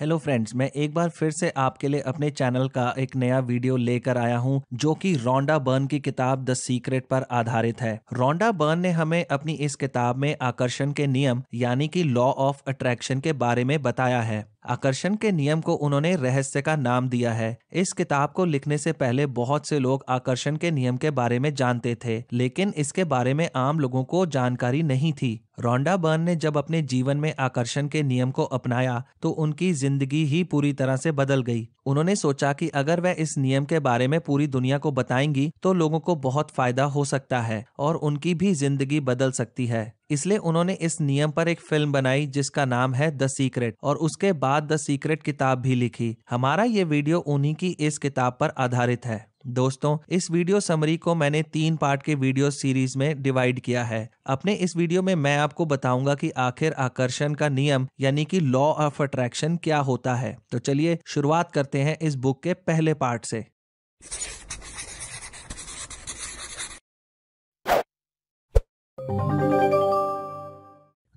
Hello friends मैं एक बार फिर से आपके लिए अपने चैनल का एक नया वीडियो लेकर आया हूं जो कि रोंडा बर्न की किताब द सीक्रेट पर आधारित है रोंडा बर्न ने हमें अपनी इस किताब में आकर्षण के नियम यानी कि लॉ ऑफ अट्रैक्शन के बारे में बताया है आकर्षण के नियम को उन्होंने रहस्य का नाम दिया है इस किताब को लिखने से पहले बहुत से लोग आकर्षण के नियम के बारे में जानते थे लेकिन इसके बारे में आम लोगों को जानकारी नहीं थी रोंडा बर्न ने जब अपने जीवन में आकर्षण के नियम को अपनाया तो उनकी जिंदगी ही पूरी तरह से बदल गई उन्होंने सोचा कि अगर वह इस नियम के बारे में पूरी दुनिया को बताएंगी तो लोगों को बहुत फायदा हो सकता है और उनकी भी जिंदगी बदल सकती है इसलिए उन्होंने इस नियम पर एक फिल्म बनाई जिसका नाम है द सीक्रेट और उसके बाद द सीक्रेट किताब भी लिखी हमारा ये वीडियो उन्हीं की इस किताब पर आधारित है दोस्तों इस वीडियो समरी को मैंने तीन पार्ट के वीडियो सीरीज में डिवाइड किया है अपने इस वीडियो में मैं आपको बताऊंगा कि आखिर आकर्षण का नियम यानी कि लॉ ऑफ अट्रैक्शन क्या होता है तो चलिए शुरुआत करते हैं इस बुक के पहले पार्ट से thank you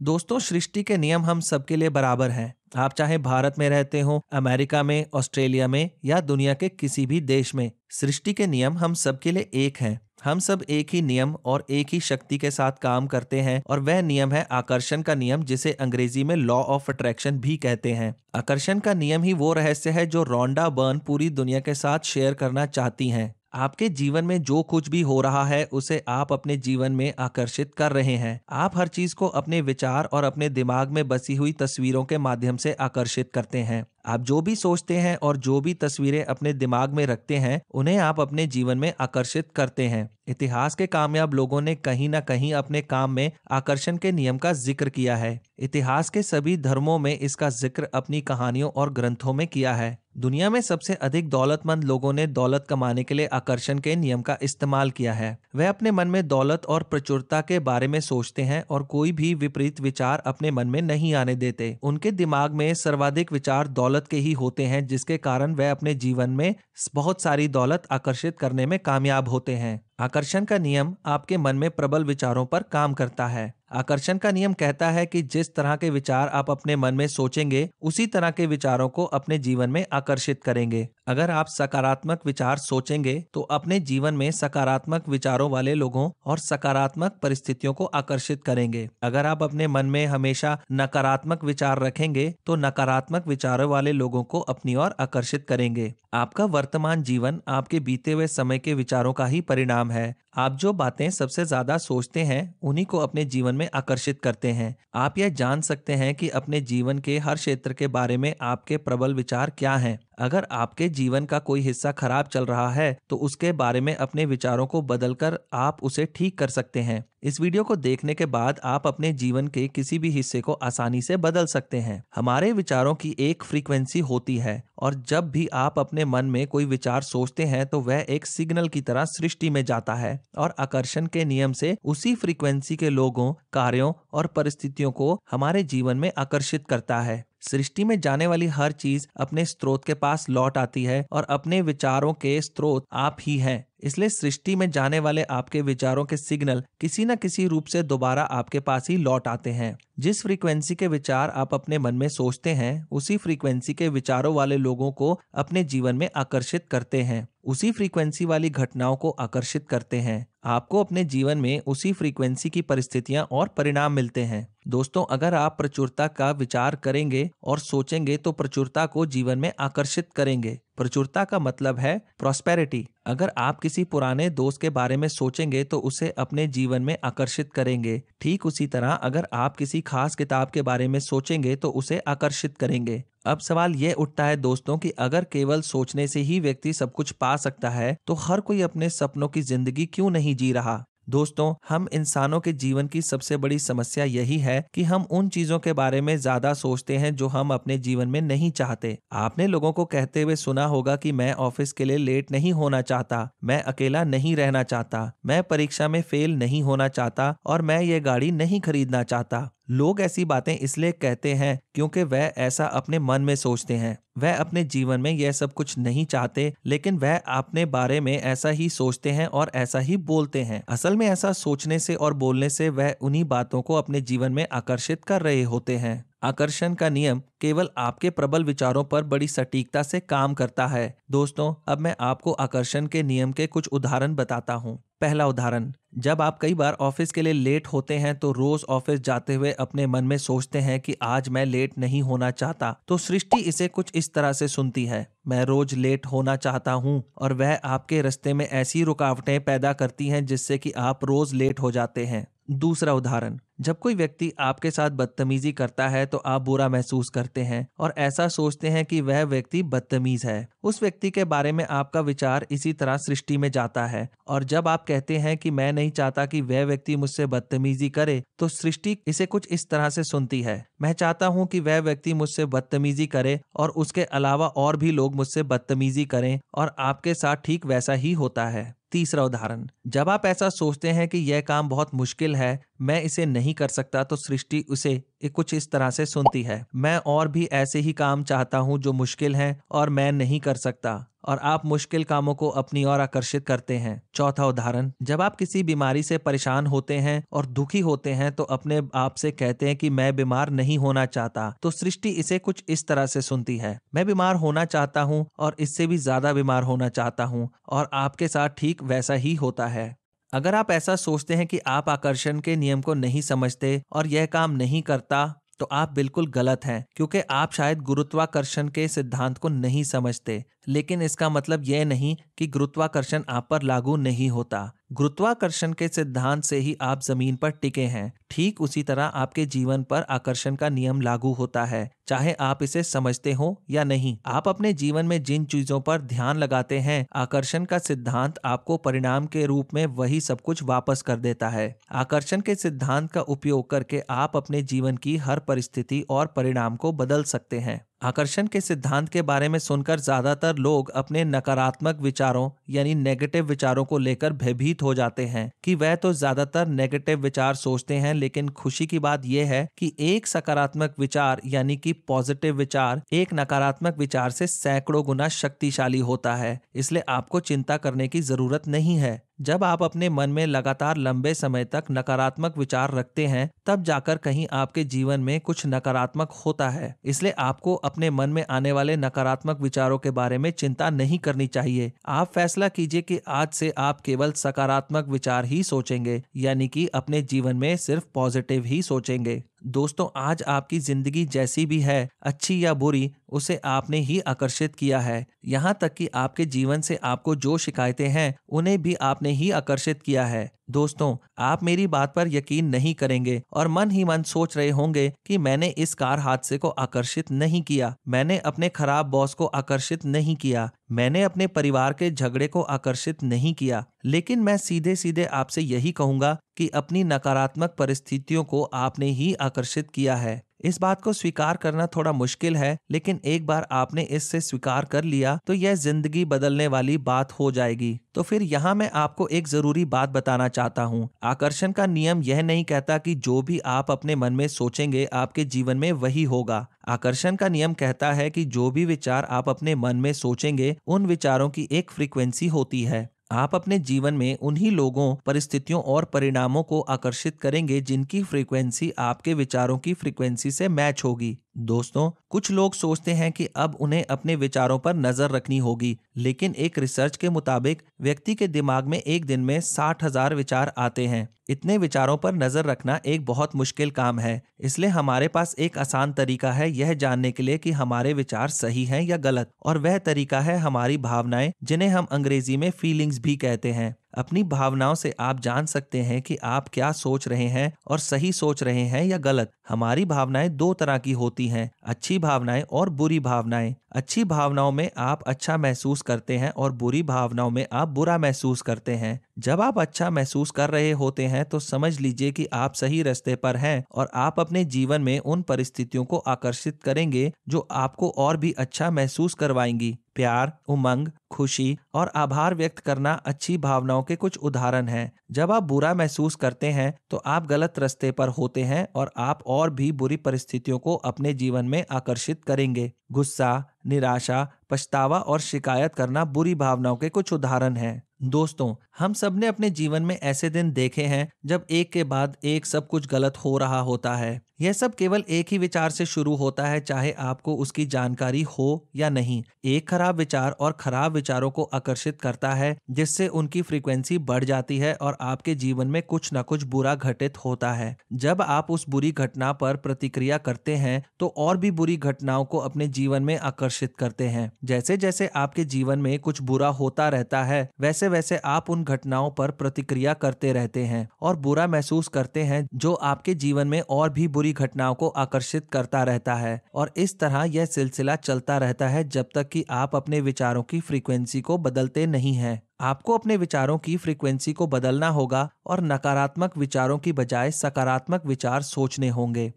दोस्तों सृष्टि के नियम हम सबके लिए बराबर हैं आप चाहे भारत में रहते हो अमेरिका में ऑस्ट्रेलिया में या दुनिया के किसी भी देश में सृष्टि के नियम हम सबके लिए एक हैं हम सब एक ही नियम और एक ही शक्ति के साथ काम करते हैं और वह नियम है आकर्षण का नियम जिसे अंग्रेजी में लॉ ऑफ अट्रैक्शन भी कहते हैं आकर्षण का नियम ही वो रहस्य है जो रोंडा बर्न पूरी दुनिया के साथ शेयर करना चाहती हैं आपके जीवन में जो कुछ भी हो रहा है उसे आप अपने जीवन में आकर्षित कर रहे हैं आप हर चीज को अपने विचार और अपने दिमाग में बसी हुई तस्वीरों के माध्यम से आकर्षित करते हैं आप जो भी सोचते हैं और जो भी तस्वीरें अपने दिमाग में रखते हैं उन्हें आप अपने जीवन में आकर्षित करते हैं इतिहास के कामयाब लोगों ने कहीं ना कहीं अपने काम में आकर्षण के नियम का जिक्र किया है इतिहास के सभी धर्मों में इसका जिक्र अपनी कहानियों और ग्रंथों में किया है दुनिया में सबसे अधिक दौलतमंद लोगों ने दौलत कमाने के लिए आकर्षण के नियम का इस्तेमाल किया है वह अपने मन में दौलत और प्रचुरता के बारे में सोचते हैं और कोई भी विपरीत विचार अपने मन में नहीं आने देते उनके दिमाग में सर्वाधिक विचार दौलत दौलत के ही होते हैं जिसके कारण वह अपने जीवन में बहुत सारी दौलत आकर्षित करने में कामयाब होते हैं आकर्षण का नियम आपके मन में प्रबल विचारों पर काम करता है आकर्षण का नियम कहता है कि जिस तरह के विचार आप अपने मन में सोचेंगे उसी तरह के विचारों को अपने जीवन में आकर्षित करेंगे अगर आप सकारात्मक विचार सोचेंगे तो अपने जीवन में सकारात्मक विचारों वाले लोगों और सकारात्मक परिस्थितियों को आकर्षित करेंगे अगर आप अपने मन में हमेशा नकारात्मक विचार रखेंगे तो नकारात्मक विचारों वाले लोगों को अपनी ओर आकर्षित करेंगे आपका वर्तमान जीवन आपके बीते हुए समय के विचारों का ही परिणाम है आप जो बातें सबसे ज्यादा सोचते हैं उन्हीं को अपने जीवन में आकर्षित करते हैं आप यह जान सकते हैं कि अपने जीवन के हर क्षेत्र के बारे में आपके प्रबल विचार क्या हैं अगर आपके जीवन का कोई हिस्सा खराब चल रहा है तो उसके बारे में अपने विचारों को बदलकर आप उसे ठीक कर सकते हैं इस वीडियो को देखने के बाद आप अपने जीवन के किसी भी हिस्से को आसानी से बदल सकते हैं हमारे विचारों की एक फ्रीक्वेंसी होती है और जब भी आप अपने मन में कोई विचार सोचते हैं तो वह एक सिग्नल की तरह सृष्टि में जाता है और आकर्षण के नियम से उसी फ्रीक्वेंसी के लोगों कार्यों और परिस्थितियों को हमारे जीवन में आकर्षित करता है सृष्टि में जाने वाली हर चीज अपने स्रोत के पास लौट आती है और अपने विचारों के स्रोत आप ही हैं इसलिए सृष्टि में जाने वाले आपके विचारों के सिग्नल किसी न किसी रूप से दोबारा आपके पास ही लौट आते हैं जिस फ्रीक्वेंसी के विचार आप अपने मन में सोचते हैं उसी फ्रीक्वेंसी के विचारों वाले लोगों को अपने जीवन में आकर्षित करते हैं उसी फ्रीक्वेंसी वाली घटनाओं को आकर्षित करते हैं आपको अपने जीवन में उसी फ्रीक्वेंसी की परिस्थितियां और परिणाम मिलते हैं दोस्तों अगर आप प्रचुरता का विचार करेंगे और सोचेंगे तो प्रचुरता को जीवन में आकर्षित करेंगे प्रचुरता का मतलब है प्रॉस्पेरिटी अगर आप किसी पुराने दोस्त के बारे में सोचेंगे तो उसे अपने जीवन में आकर्षित करेंगे ठीक उसी तरह अगर आप किसी खास किताब के बारे में सोचेंगे तो उसे आकर्षित करेंगे अब सवाल ये उठता है दोस्तों कि अगर केवल सोचने से ही व्यक्ति सब कुछ पा सकता है तो हर कोई अपने सपनों की जिंदगी क्यों नहीं जी रहा दोस्तों हम इंसानों के जीवन की सबसे बड़ी समस्या यही है कि हम उन चीजों के बारे में ज्यादा सोचते हैं जो हम अपने जीवन में नहीं चाहते आपने लोगों को कहते हुए सुना होगा कि मैं ऑफिस के लिए लेट नहीं होना चाहता मैं अकेला नहीं रहना चाहता मैं परीक्षा में फेल नहीं होना चाहता और मैं ये गाड़ी नहीं खरीदना चाहता लोग ऐसी बातें इसलिए कहते हैं क्योंकि वह ऐसा अपने मन में सोचते हैं वह अपने जीवन में यह सब कुछ नहीं चाहते लेकिन वह अपने बारे में ऐसा ही सोचते हैं और ऐसा ही बोलते हैं असल में ऐसा सोचने से और बोलने से वह उन्हीं बातों को अपने जीवन में आकर्षित कर रहे होते हैं आकर्षण का नियम केवल आपके प्रबल विचारों पर बड़ी सटीकता से काम करता है दोस्तों अब मैं आपको आकर्षण के नियम के कुछ उदाहरण बताता हूँ पहला उदाहरण जब आप कई बार ऑफिस के लिए लेट होते हैं तो रोज ऑफिस जाते हुए अपने मन में सोचते हैं कि आज मैं लेट नहीं होना चाहता तो सृष्टि इसे कुछ इस तरह से सुनती है मैं रोज लेट होना चाहता हूँ और वह आपके रस्ते में ऐसी रुकावटें पैदा करती हैं जिससे कि आप रोज लेट हो जाते हैं दूसरा उदाहरण जब कोई व्यक्ति आपके साथ बदतमीजी करता है तो आप बुरा महसूस करते हैं और ऐसा सोचते हैं कि वह व्यक्ति बदतमीज है उस व्यक्ति के बारे में आपका विचार इसी तरह सृष्टि में जाता है और जब आप कहते हैं कि मैं नहीं चाहता कि वह व्यक्ति मुझसे बदतमीजी करे तो सृष्टि इसे कुछ इस तरह से सुनती है मैं चाहता हूँ कि वह व्यक्ति मुझसे बदतमीजी करे और उसके अलावा और भी लोग मुझसे बदतमीजी करें और आपके साथ ठीक वैसा ही होता है तीसरा उदाहरण जब आप ऐसा सोचते हैं कि यह काम बहुत मुश्किल है मैं इसे नहीं कर सकता तो सृष्टि उसे कुछ इस तरह से सुनती है मैं और भी ऐसे ही काम चाहता हूँ जो मुश्किल हैं और मैं नहीं कर सकता और आप मुश्किल कामों को अपनी ओर आकर्षित करते हैं चौथा उदाहरण जब आप किसी बीमारी से परेशान होते हैं और दुखी होते हैं तो अपने आप से कहते हैं कि मैं बीमार नहीं होना चाहता तो सृष्टि इसे कुछ इस तरह से सुनती है मैं बीमार होना चाहता हूँ और इससे भी ज्यादा बीमार होना चाहता हूँ और आपके साथ ठीक वैसा ही होता है अगर आप ऐसा सोचते हैं कि आप आकर्षण के नियम को नहीं समझते और यह काम नहीं करता तो आप बिल्कुल गलत हैं क्योंकि आप शायद गुरुत्वाकर्षण के सिद्धांत को नहीं समझते लेकिन इसका मतलब यह नहीं कि गुरुत्वाकर्षण आप पर लागू नहीं होता गुरुत्वाकर्षण के सिद्धांत से ही आप जमीन पर टिके हैं ठीक उसी तरह आपके जीवन पर आकर्षण का नियम लागू होता है चाहे आप इसे समझते हो या नहीं आप अपने जीवन में जिन चीजों पर ध्यान लगाते हैं आकर्षण का सिद्धांत आपको परिणाम के रूप में वही सब कुछ वापस कर देता है आकर्षण के सिद्धांत का उपयोग करके आप अपने जीवन की हर परिस्थिति और परिणाम को बदल सकते हैं आकर्षण के सिद्धांत के बारे में सुनकर ज़्यादातर लोग अपने नकारात्मक विचारों यानी नेगेटिव विचारों को लेकर भयभीत हो जाते हैं कि वह तो ज़्यादातर नेगेटिव विचार सोचते हैं लेकिन खुशी की बात यह है कि एक सकारात्मक विचार यानी कि पॉजिटिव विचार एक नकारात्मक विचार से सैकड़ों गुना शक्तिशाली होता है इसलिए आपको चिंता करने की ज़रूरत नहीं है जब आप अपने मन में लगातार लंबे समय तक नकारात्मक विचार रखते हैं तब जाकर कहीं आपके जीवन में कुछ नकारात्मक होता है इसलिए आपको अपने मन में आने वाले नकारात्मक विचारों के बारे में चिंता नहीं करनी चाहिए आप फैसला कीजिए कि आज से आप केवल सकारात्मक विचार ही सोचेंगे यानी कि अपने जीवन में सिर्फ पॉजिटिव ही सोचेंगे दोस्तों आज आपकी जिंदगी जैसी भी है अच्छी या बुरी उसे आपने ही आकर्षित किया है यहाँ तक कि आपके जीवन से आपको जो शिकायतें हैं उन्हें भी आपने ही आकर्षित किया है दोस्तों आप मेरी बात पर यकीन नहीं करेंगे और मन ही मन सोच रहे होंगे कि मैंने इस कार हादसे को आकर्षित नहीं किया मैंने अपने खराब बॉस को आकर्षित नहीं किया मैंने अपने परिवार के झगड़े को आकर्षित नहीं किया लेकिन मैं सीधे सीधे आपसे यही कहूंगा कि अपनी नकारात्मक परिस्थितियों को आपने ही आकर्षित किया है इस बात को स्वीकार करना थोड़ा मुश्किल है लेकिन एक बार आपने इससे स्वीकार कर लिया तो यह जिंदगी बदलने वाली बात हो जाएगी तो फिर यहाँ मैं आपको एक जरूरी बात बताना चाहता हूँ आकर्षण का नियम यह नहीं कहता कि जो भी आप अपने मन में सोचेंगे आपके जीवन में वही होगा आकर्षण का नियम कहता है कि जो भी विचार आप अपने मन में सोचेंगे उन विचारों की एक फ्रीक्वेंसी होती है आप अपने जीवन में उन्हीं लोगों परिस्थितियों और परिणामों को आकर्षित करेंगे जिनकी फ्रीक्वेंसी आपके विचारों की फ्रीक्वेंसी से मैच होगी दोस्तों कुछ लोग सोचते हैं कि अब उन्हें अपने विचारों पर नजर रखनी होगी लेकिन एक रिसर्च के मुताबिक व्यक्ति के दिमाग में एक दिन में साठ हजार विचार आते हैं इतने विचारों पर नजर रखना एक बहुत मुश्किल काम है इसलिए हमारे पास एक आसान तरीका है यह जानने के लिए कि हमारे विचार सही हैं या गलत और वह तरीका है हमारी भावनाएं जिन्हें हम अंग्रेजी में फीलिंग्स भी कहते हैं अपनी भावनाओं से आप जान सकते हैं कि आप क्या सोच रहे हैं और सही सोच रहे हैं या गलत हमारी भावनाएं दो तरह की होती हैं अच्छी भावनाएं और बुरी भावनाएं अच्छी भावनाओं में आप अच्छा महसूस करते हैं और बुरी भावनाओं में आप बुरा महसूस करते हैं जब आप अच्छा महसूस कर रहे होते हैं तो समझ लीजिए कि आप सही रास्ते पर हैं और आप अपने जीवन में उन परिस्थितियों को आकर्षित करेंगे जो आपको और भी अच्छा महसूस करवाएंगी प्यार उमंग खुशी और आभार व्यक्त करना अच्छी भावनाओं के कुछ उदाहरण हैं जब आप बुरा महसूस करते हैं तो आप गलत रास्ते पर होते हैं और आप और और भी बुरी परिस्थितियों को अपने जीवन में आकर्षित करेंगे गुस्सा निराशा पछतावा और शिकायत करना बुरी भावनाओं के कुछ उदाहरण हैं दोस्तों हम सब ने अपने जीवन में ऐसे दिन देखे हैं जब एक के बाद एक सब कुछ गलत हो रहा होता है यह सब केवल एक ही विचार से शुरू होता है चाहे आपको उसकी जानकारी हो या नहीं एक खराब विचार और खराब विचारों को आकर्षित करता है जिससे उनकी फ्रीक्वेंसी बढ़ जाती है और आपके जीवन में कुछ न कुछ बुरा घटित होता है जब आप उस बुरी घटना पर प्रतिक्रिया करते हैं तो और भी बुरी घटनाओं को अपने जीवन में आकर्षित करते हैं जैसे जैसे आपके जीवन में कुछ बुरा होता रहता है वैसे जैसे वैसे आप उन घटनाओं पर प्रतिक्रिया करते रहते हैं और बुरा महसूस करते हैं जो आपके जीवन में और भी बुरी घटनाओं को आकर्षित करता रहता है और इस तरह यह सिलसिला चलता रहता है जब तक कि आप अपने विचारों की फ्रीक्वेंसी को बदलते नहीं हैं आपको अपने विचारों की फ्रीक्वेंसी को बदलना होगा और नकारात्मक विचारों की बजाय सकारात्मक विचार सोचने होंगे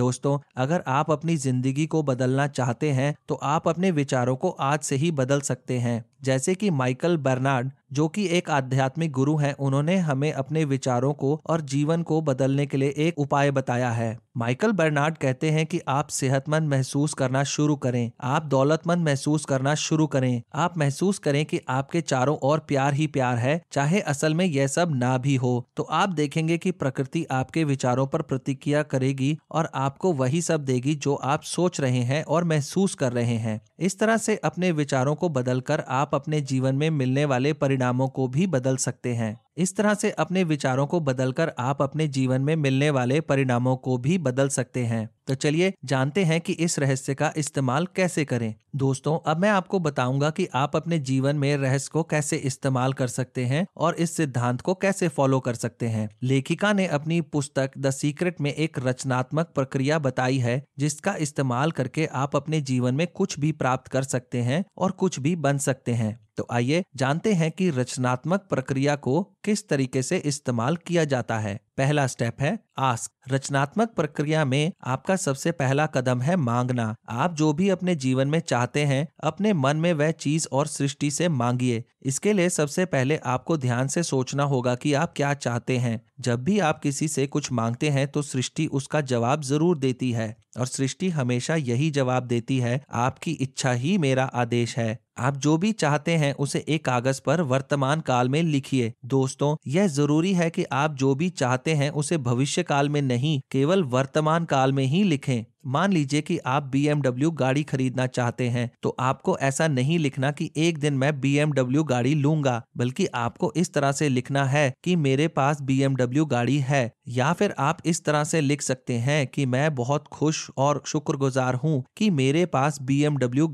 दोस्तों अगर आप अपनी जिंदगी को बदलना चाहते हैं तो आप अपने विचारों को आज से ही बदल सकते हैं जैसे कि माइकल बर्नार्ड जो कि एक आध्यात्मिक गुरु हैं उन्होंने हमें अपने विचारों को और जीवन को बदलने के लिए एक उपाय बताया है माइकल बर्नार्ड कहते हैं कि आप सेहतमंद महसूस करना शुरू करें आप दौलतमंद महसूस करना शुरू करें आप महसूस करें कि आपके चारों ओर प्यार ही प्यार है चाहे असल में यह सब ना भी हो तो आप देखेंगे कि प्रकृति आपके विचारों पर प्रतिक्रिया करेगी और आपको वही सब देगी जो आप सोच रहे हैं और महसूस कर रहे हैं इस तरह से अपने विचारों को बदलकर आप आप अपने जीवन में मिलने वाले परिणामों को भी बदल सकते हैं इस तरह से अपने विचारों को बदलकर आप अपने जीवन में मिलने वाले परिणामों को भी बदल सकते हैं तो चलिए जानते हैं कि इस रहस्य का इस्तेमाल कैसे करें दोस्तों अब मैं आपको बताऊंगा कि आप अपने जीवन में रहस्य को कैसे इस्तेमाल कर सकते हैं और इस सिद्धांत को कैसे फॉलो कर सकते हैं लेखिका ने अपनी पुस्तक द सीक्रेट में एक रचनात्मक प्रक्रिया बताई है जिसका इस्तेमाल करके आप अपने जीवन में कुछ भी प्राप्त कर सकते हैं और कुछ भी बन सकते हैं तो आइए जानते हैं कि रचनात्मक प्रक्रिया को किस तरीके से इस्तेमाल किया जाता है पहला स्टेप है आस्क रचनात्मक प्रक्रिया में आपका सबसे पहला कदम है मांगना आप जो भी अपने जीवन में चाहते हैं अपने मन में वह चीज और सृष्टि से मांगिए इसके लिए सबसे पहले आपको ध्यान से सोचना होगा कि आप क्या चाहते हैं जब भी आप किसी से कुछ मांगते हैं तो सृष्टि उसका जवाब जरूर देती है और सृष्टि हमेशा यही जवाब देती है आपकी इच्छा ही मेरा आदेश है आप जो भी चाहते हैं उसे एक कागज पर वर्तमान काल में लिखिए दोस्तों यह जरूरी है कि आप जो भी चाहते हैं उसे भविष्य काल में नहीं केवल वर्तमान काल में ही लिखें मान लीजिए कि आप बी गाड़ी खरीदना चाहते हैं तो आपको ऐसा नहीं लिखना कि एक दिन मैं बी गाड़ी लूंगा बल्कि आपको इस तरह से लिखना है कि मेरे पास बी गाड़ी है या फिर आप इस तरह से लिख सकते हैं कि मैं बहुत खुश और शुक्रगुजार हूँ कि मेरे पास बी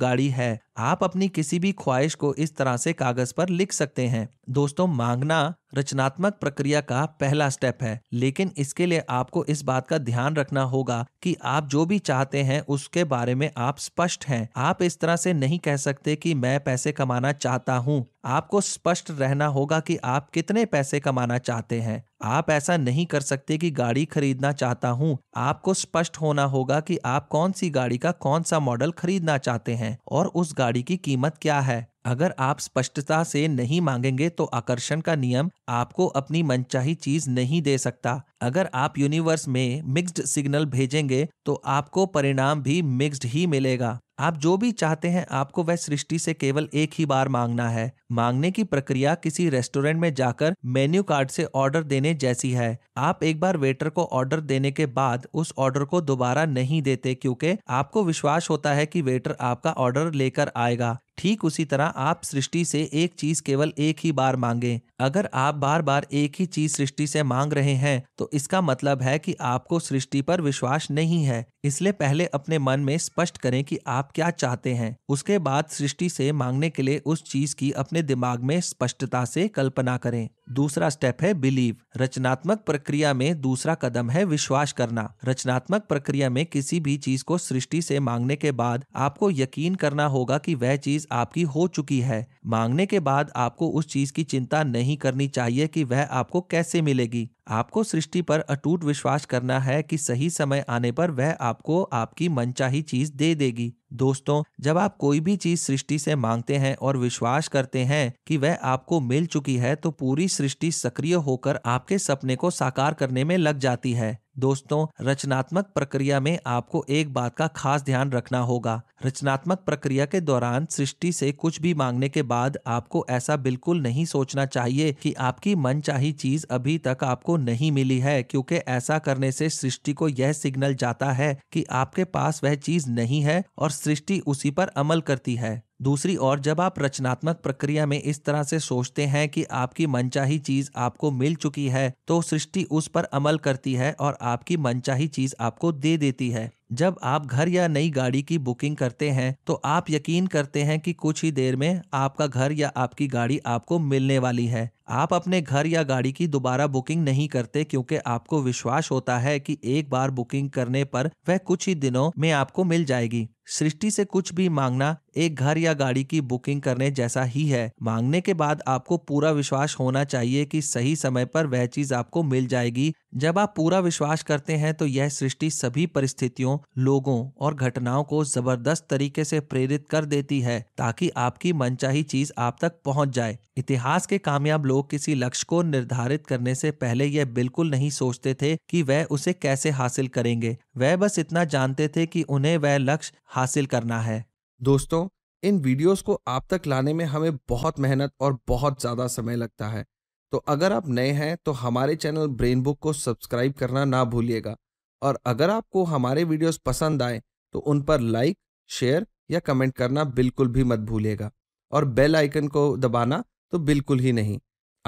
गाड़ी है आप अपनी किसी भी ख्वाहिश को इस तरह से कागज पर लिख सकते हैं दोस्तों मांगना रचनात्मक प्रक्रिया का पहला स्टेप है लेकिन इसके लिए आपको इस बात का ध्यान रखना होगा कि आप जो भी चाहते हैं उसके बारे में आप स्पष्ट हैं आप इस तरह से नहीं कह सकते कि मैं पैसे कमाना चाहता हूँ आपको स्पष्ट रहना होगा कि आप कितने पैसे कमाना चाहते हैं आप ऐसा नहीं कर सकते कि गाड़ी खरीदना चाहता हूँ आपको स्पष्ट होना होगा कि आप कौन सी गाड़ी का कौन सा मॉडल खरीदना चाहते हैं और उस गाड़ी की कीमत क्या है अगर आप स्पष्टता से नहीं मांगेंगे तो आकर्षण का नियम आपको अपनी मनचाही चीज नहीं दे सकता अगर आप यूनिवर्स में मिक्स्ड सिग्नल भेजेंगे तो आपको परिणाम भी मिक्स्ड ही मिलेगा आप जो भी चाहते हैं आपको वह सृष्टि से केवल एक ही बार मांगना है मांगने की प्रक्रिया किसी रेस्टोरेंट में जाकर मेन्यू कार्ड से ऑर्डर देने जैसी है आप एक बार वेटर को ऑर्डर देने के बाद उस ऑर्डर को दोबारा नहीं देते क्योंकि आपको विश्वास होता है कि वेटर आपका ऑर्डर लेकर आएगा ठीक उसी तरह आप सृष्टि से एक चीज केवल एक ही बार मांगे अगर आप बार बार एक ही चीज सृष्टि से मांग रहे हैं तो इसका मतलब है कि आपको सृष्टि पर विश्वास नहीं है इसलिए पहले अपने मन में स्पष्ट करें कि आप क्या चाहते हैं उसके बाद सृष्टि से मांगने के लिए उस चीज की अपने दिमाग में स्पष्टता से कल्पना करें दूसरा स्टेप है बिलीव रचनात्मक प्रक्रिया में दूसरा कदम है विश्वास करना रचनात्मक प्रक्रिया में किसी भी चीज को सृष्टि से मांगने के बाद आपको यकीन करना होगा कि वह चीज आपकी हो चुकी है मांगने के बाद आपको उस चीज की चिंता नहीं करनी चाहिए कि वह आपको कैसे मिलेगी आपको सृष्टि पर अटूट विश्वास करना है कि सही समय आने पर वह आप आपको आपकी मनचाही चीज दे देगी दोस्तों जब आप कोई भी चीज सृष्टि से मांगते हैं और विश्वास करते हैं कि वह आपको मिल चुकी है तो पूरी सृष्टि सक्रिय होकर आपके सपने को साकार करने में लग जाती है दोस्तों रचनात्मक प्रक्रिया में आपको एक बात का खास ध्यान रखना होगा रचनात्मक प्रक्रिया के दौरान सृष्टि से कुछ भी मांगने के बाद आपको ऐसा बिल्कुल नहीं सोचना चाहिए कि आपकी मनचाही चीज अभी तक आपको नहीं मिली है क्योंकि ऐसा करने से सृष्टि को यह सिग्नल जाता है कि आपके पास वह चीज नहीं है और सृष्टि उसी पर अमल करती है दूसरी ओर जब आप रचनात्मक प्रक्रिया में इस तरह से सोचते हैं कि आपकी मनचाही चीज आपको मिल चुकी है तो सृष्टि उस पर अमल करती है और आपकी मनचाही चीज आपको दे देती है जब आप घर या नई गाड़ी की बुकिंग करते हैं तो आप यकीन करते हैं कि कुछ ही देर में आपका घर या आपकी गाड़ी आपको मिलने वाली है आप अपने घर या गाड़ी की दोबारा बुकिंग नहीं करते क्योंकि आपको विश्वास होता है कि एक बार बुकिंग करने पर वह कुछ ही दिनों में आपको मिल जाएगी सृष्टि से कुछ भी मांगना एक घर या गाड़ी की बुकिंग करने जैसा ही है मांगने के बाद आपको पूरा विश्वास होना चाहिए कि सही समय पर वह चीज आपको मिल जाएगी जब आप पूरा विश्वास करते हैं तो यह सृष्टि सभी परिस्थितियों लोगों और घटनाओं को जबरदस्त तरीके से प्रेरित कर देती है ताकि आपकी मनचाही चीज आप तक पहुंच जाए इतिहास के कामयाब लोग किसी लक्ष्य को निर्धारित करने से पहले यह बिल्कुल नहीं सोचते थे कि वह उसे कैसे हासिल करेंगे वह बस इतना जानते थे कि उन्हें वह लक्ष्य हासिल करना है दोस्तों इन वीडियोस को आप तक लाने में हमें बहुत मेहनत और बहुत ज़्यादा समय लगता है तो अगर आप नए हैं तो हमारे चैनल ब्रेन बुक को सब्सक्राइब करना ना भूलिएगा और अगर आपको हमारे वीडियोस पसंद आए तो उन पर लाइक शेयर या कमेंट करना बिल्कुल भी मत भूलिएगा और बेल आइकन को दबाना तो बिल्कुल ही नहीं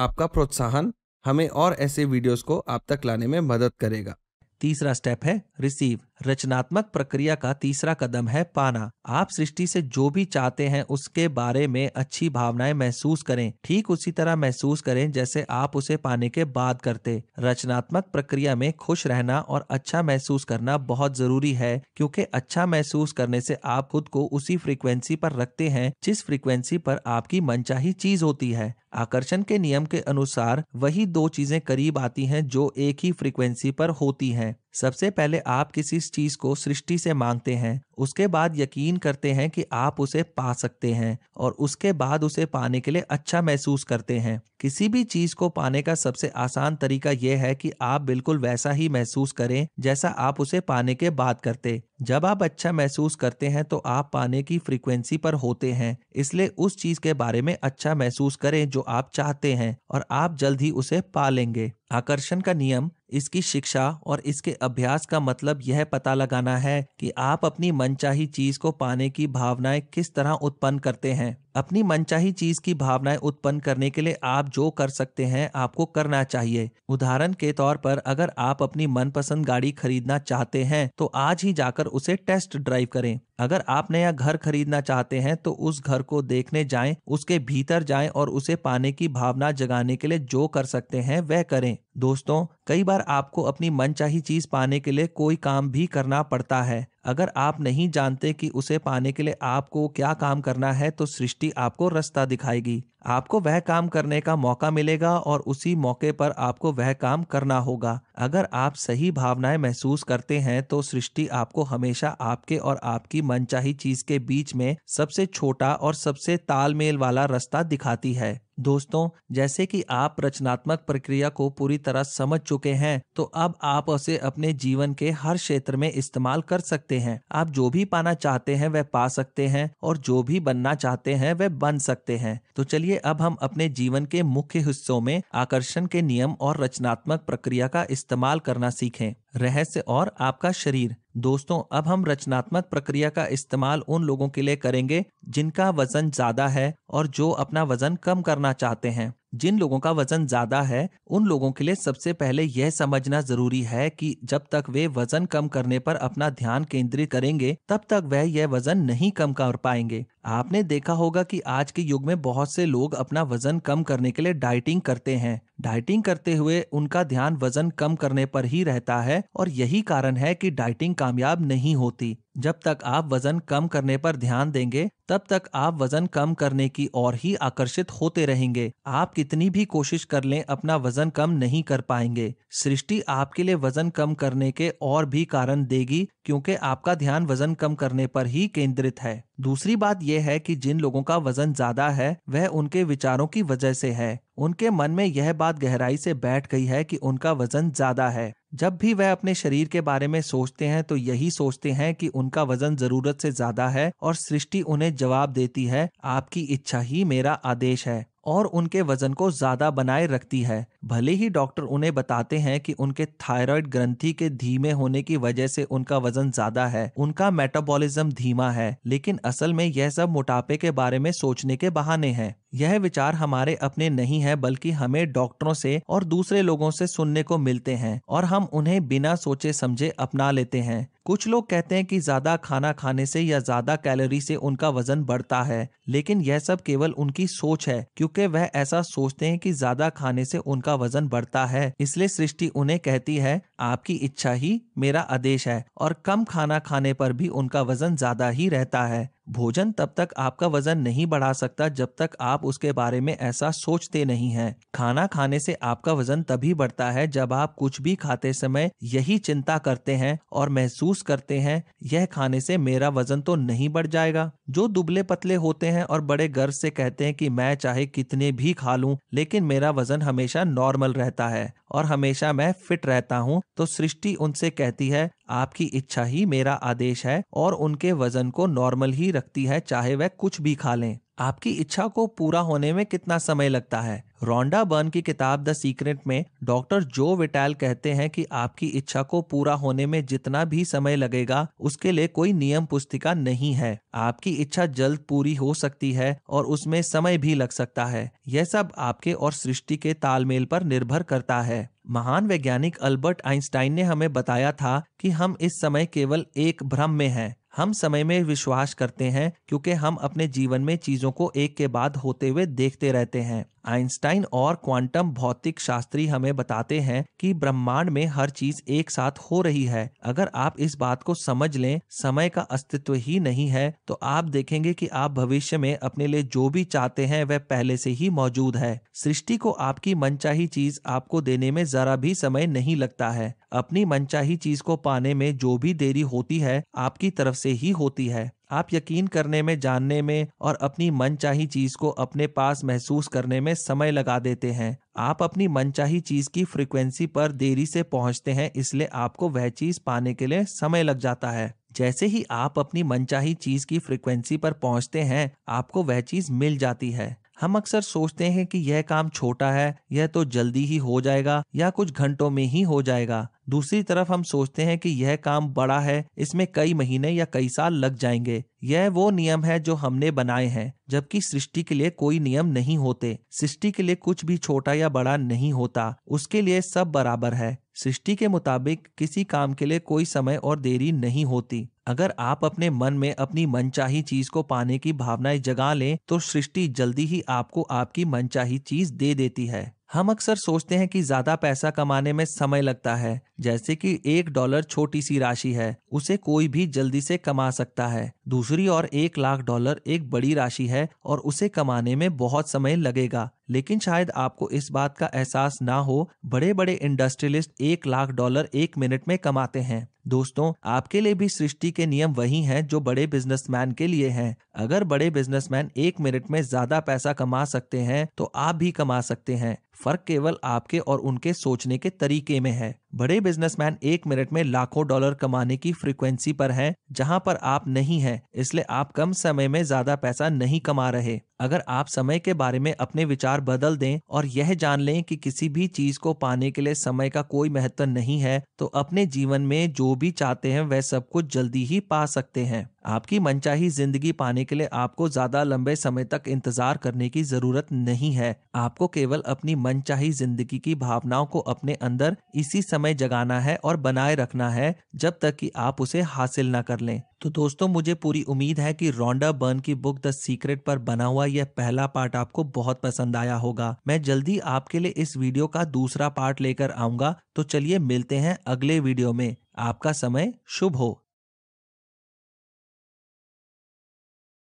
आपका प्रोत्साहन हमें और ऐसे वीडियोस को आप तक लाने में मदद करेगा तीसरा स्टेप है रिसीव रचनात्मक प्रक्रिया का तीसरा कदम है पाना आप सृष्टि से जो भी चाहते हैं उसके बारे में अच्छी भावनाएं महसूस करें ठीक उसी तरह महसूस करें जैसे आप उसे पाने के बाद करते रचनात्मक प्रक्रिया में खुश रहना और अच्छा महसूस करना बहुत जरूरी है क्योंकि अच्छा महसूस करने से आप खुद को उसी फ्रीक्वेंसी पर रखते हैं जिस फ्रीक्वेंसी पर आपकी मनचाही चीज होती है आकर्षण के नियम के अनुसार वही दो चीजें करीब आती हैं जो एक ही फ्रीक्वेंसी पर होती हैं सबसे पहले आप किसी चीज को सृष्टि से मांगते हैं उसके बाद यकीन करते हैं कि आप उसे पा सकते हैं और उसके बाद उसे पाने के लिए अच्छा महसूस करते हैं किसी भी चीज को पाने का सबसे आसान तरीका यह है कि आप बिल्कुल वैसा ही महसूस करें जैसा आप उसे पाने के बाद करते जब आप अच्छा महसूस करते हैं तो आप पाने की फ्रीक्वेंसी पर होते हैं इसलिए उस चीज के बारे में अच्छा महसूस करें जो आप चाहते हैं और आप जल्द ही उसे पा लेंगे आकर्षण का नियम इसकी शिक्षा और इसके अभ्यास का मतलब यह पता लगाना है कि आप अपनी मनचाही चीज को पाने की भावनाएं किस तरह उत्पन्न करते हैं अपनी मनचाही चीज की भावनाएं उत्पन्न करने के लिए आप जो कर सकते हैं आपको करना चाहिए उदाहरण के तौर पर अगर आप अपनी मनपसंद गाड़ी खरीदना चाहते हैं तो आज ही जाकर उसे टेस्ट ड्राइव करें अगर आप नया घर खरीदना चाहते हैं तो उस घर को देखने जाएं, उसके भीतर जाएं और उसे पाने की भावना जगाने के लिए जो कर सकते हैं वह करें दोस्तों कई बार आपको अपनी मनचाही चीज पाने के लिए कोई काम भी करना पड़ता है अगर आप नहीं जानते कि उसे पाने के लिए आपको क्या काम करना है तो सृष्टि दृष्टि आपको रास्ता दिखाएगी आपको वह काम करने का मौका मिलेगा और उसी मौके पर आपको वह काम करना होगा अगर आप सही भावनाएं महसूस करते हैं तो सृष्टि आपको हमेशा आपके और आपकी मनचाही चीज के बीच में सबसे छोटा और सबसे तालमेल वाला रास्ता दिखाती है दोस्तों जैसे कि आप रचनात्मक प्रक्रिया को पूरी तरह समझ चुके हैं तो अब आप उसे अपने जीवन के हर क्षेत्र में इस्तेमाल कर सकते हैं आप जो भी पाना चाहते हैं वह पा सकते हैं और जो भी बनना चाहते हैं वह बन सकते हैं तो चलिए चलिए अब हम अपने जीवन के मुख्य हिस्सों में आकर्षण के नियम और रचनात्मक प्रक्रिया का इस्तेमाल करना सीखें रहस्य और आपका शरीर दोस्तों अब हम रचनात्मक प्रक्रिया का इस्तेमाल उन लोगों के लिए करेंगे जिनका वजन ज्यादा है और जो अपना वजन कम करना चाहते हैं जिन लोगों का वजन ज्यादा है उन लोगों के लिए सबसे पहले यह समझना जरूरी है कि जब तक वे वजन कम करने पर अपना ध्यान केंद्रित करेंगे तब तक वह यह वजन नहीं कम कर पाएंगे आपने देखा होगा कि आज के युग में बहुत से लोग अपना वजन कम करने के लिए डाइटिंग करते हैं डाइटिंग करते हुए उनका ध्यान वजन कम करने पर ही रहता है और यही कारण है कि डाइटिंग कामयाब नहीं होती जब तक आप वजन कम करने पर ध्यान देंगे तब तक आप वजन कम करने की ओर ही आकर्षित होते रहेंगे आप कितनी भी कोशिश कर लें अपना वजन कम नहीं कर पाएंगे सृष्टि आपके लिए वजन कम करने के और भी कारण देगी क्योंकि आपका ध्यान वजन कम करने पर ही केंद्रित है दूसरी बात यह ये है कि जिन लोगों का वजन ज्यादा है वह उनके विचारों की वजह से है उनके मन में यह बात गहराई से बैठ गई है कि उनका वजन ज्यादा है जब भी वह अपने शरीर के बारे में सोचते हैं तो यही सोचते हैं कि उनका वजन जरूरत से ज्यादा है और सृष्टि उन्हें जवाब देती है आपकी इच्छा ही मेरा आदेश है और उनके वजन को ज्यादा बनाए रखती है भले ही डॉक्टर उन्हें बताते हैं कि उनके थायराइड ग्रंथि के धीमे होने की वजह से उनका वजन ज्यादा है उनका मेटाबॉलिज्म धीमा है लेकिन असल में यह सब मोटापे के बारे में सोचने के बहाने हैं यह विचार हमारे अपने नहीं है बल्कि हमें डॉक्टरों से और दूसरे लोगों से सुनने को मिलते हैं और हम उन्हें बिना सोचे समझे अपना लेते हैं कुछ लोग कहते हैं कि ज्यादा खाना खाने से या ज्यादा कैलोरी से उनका वजन बढ़ता है लेकिन यह सब केवल उनकी सोच है क्योंकि वह ऐसा सोचते हैं कि ज्यादा खाने से उनका वजन बढ़ता है इसलिए सृष्टि उन्हें कहती है आपकी इच्छा ही मेरा आदेश है और कम खाना खाने पर भी उनका वजन ज्यादा ही रहता है भोजन तब तक आपका वजन नहीं बढ़ा सकता जब तक आप उसके बारे में ऐसा सोचते नहीं हैं। खाना खाने से आपका वजन तभी बढ़ता है जब आप कुछ भी खाते समय यही चिंता करते हैं और महसूस महसूस करते हैं यह खाने से मेरा वजन तो नहीं बढ़ जाएगा जो दुबले पतले होते हैं और बड़े गर्व से कहते हैं कि मैं चाहे कितने भी खा लूं लेकिन मेरा वजन हमेशा नॉर्मल रहता है और हमेशा मैं फिट रहता हूं तो सृष्टि उनसे कहती है आपकी इच्छा ही मेरा आदेश है और उनके वजन को नॉर्मल ही रखती है चाहे वह कुछ भी खा लें आपकी इच्छा को पूरा होने में कितना समय लगता है रोंडा बर्न की किताब द सीक्रेट में डॉक्टर जो विटैल कहते हैं कि आपकी इच्छा को पूरा होने में जितना भी समय लगेगा उसके लिए कोई नियम पुस्तिका नहीं है आपकी इच्छा जल्द पूरी हो सकती है और उसमें समय भी लग सकता है यह सब आपके और सृष्टि के तालमेल पर निर्भर करता है महान वैज्ञानिक अल्बर्ट आइंस्टाइन ने हमें बताया था कि हम इस समय केवल एक भ्रम में हैं हम समय में विश्वास करते हैं क्योंकि हम अपने जीवन में चीजों को एक के बाद होते हुए देखते रहते हैं आइंस्टाइन और क्वांटम भौतिक शास्त्री हमें बताते हैं कि ब्रह्मांड में हर चीज एक साथ हो रही है अगर आप इस बात को समझ लें समय का अस्तित्व ही नहीं है तो आप देखेंगे कि आप भविष्य में अपने लिए जो भी चाहते हैं वह पहले से ही मौजूद है सृष्टि को आपकी मनचाही चीज आपको देने में जरा भी समय नहीं लगता है अपनी मनचाही चीज को पाने में जो भी देरी होती है आपकी तरफ से ही होती है आप यकीन करने में जानने में और अपनी मनचाही चीज को अपने पास महसूस करने में समय लगा देते हैं आप अपनी मनचाही चीज की फ्रीक्वेंसी पर देरी से पहुंचते हैं इसलिए आपको वह चीज पाने के लिए समय लग जाता है जैसे ही आप अपनी मनचाही चीज की फ्रीक्वेंसी पर पहुंचते हैं आपको वह चीज मिल जाती है हम अक्सर सोचते हैं कि यह काम छोटा है यह तो जल्दी ही हो जाएगा या कुछ घंटों में ही हो जाएगा दूसरी तरफ हम सोचते हैं कि यह काम बड़ा है इसमें कई महीने या कई साल लग जाएंगे यह वो नियम है जो हमने बनाए हैं जबकि सृष्टि के लिए कोई नियम नहीं होते सृष्टि के लिए कुछ भी छोटा या बड़ा नहीं होता उसके लिए सब बराबर है सृष्टि के मुताबिक किसी काम के लिए कोई समय और देरी नहीं होती अगर आप अपने मन में अपनी मनचाही चीज को पाने की भावनाएं जगा लें तो सृष्टि जल्दी ही आपको आपकी मनचाही चीज दे देती है हम अक्सर सोचते हैं कि ज्यादा पैसा कमाने में समय लगता है जैसे कि एक डॉलर छोटी सी राशि है उसे कोई भी जल्दी से कमा सकता है दूसरी ओर एक लाख डॉलर एक बड़ी राशि है और उसे कमाने में बहुत समय लगेगा लेकिन शायद आपको इस बात का एहसास ना हो बड़े बड़े इंडस्ट्रियलिस्ट एक लाख डॉलर एक मिनट में कमाते हैं दोस्तों आपके लिए भी सृष्टि के नियम वही हैं जो बड़े बिजनेसमैन के लिए हैं अगर बड़े बिजनेसमैन एक मिनट में ज्यादा पैसा कमा सकते हैं तो आप भी कमा सकते हैं फर्क केवल आपके और उनके सोचने के तरीके में है बड़े बिजनेसमैन एक मिनट में लाखों डॉलर कमाने की फ्रीक्वेंसी पर हैं जहां पर आप नहीं हैं इसलिए आप कम समय में ज्यादा पैसा नहीं कमा रहे अगर आप समय के बारे में अपने विचार बदल दें और यह जान लें कि किसी भी चीज को पाने के लिए समय का कोई महत्व नहीं है तो अपने जीवन में जो भी चाहते हैं वह सब कुछ जल्दी ही पा सकते हैं आपकी मनचाही जिंदगी पाने के लिए आपको ज्यादा लंबे समय तक इंतजार करने की जरूरत नहीं है आपको केवल अपनी मनचाही जिंदगी की भावनाओं को अपने अंदर इसी समय जगाना है और बनाए रखना है जब तक कि आप उसे हासिल न कर लें तो दोस्तों मुझे पूरी उम्मीद है कि रोंडा बर्न की बुक द सीक्रेट पर बना हुआ यह पहला पार्ट आपको बहुत पसंद आया होगा मैं जल्दी आपके लिए इस वीडियो का दूसरा पार्ट लेकर आऊंगा तो चलिए मिलते हैं अगले वीडियो में आपका समय शुभ हो